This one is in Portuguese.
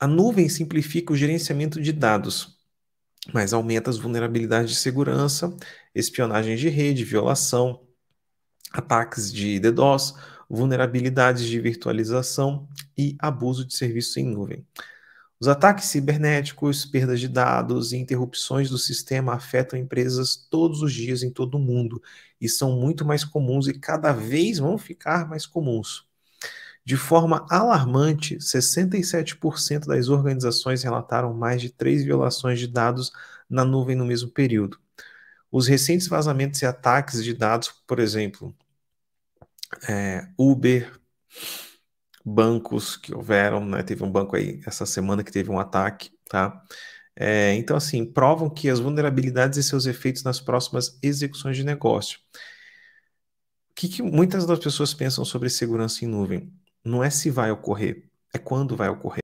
A nuvem simplifica o gerenciamento de dados, mas aumenta as vulnerabilidades de segurança, espionagem de rede, violação, ataques de DDoS, vulnerabilidades de virtualização e abuso de serviço em nuvem. Os ataques cibernéticos, perdas de dados e interrupções do sistema afetam empresas todos os dias em todo o mundo e são muito mais comuns e cada vez vão ficar mais comuns. De forma alarmante, 67% das organizações relataram mais de três violações de dados na nuvem no mesmo período. Os recentes vazamentos e ataques de dados, por exemplo, é, Uber, bancos que houveram, né? Teve um banco aí essa semana que teve um ataque, tá? É, então, assim, provam que as vulnerabilidades e seus efeitos nas próximas execuções de negócio. O que, que muitas das pessoas pensam sobre segurança em nuvem? não é se vai ocorrer, é quando vai ocorrer.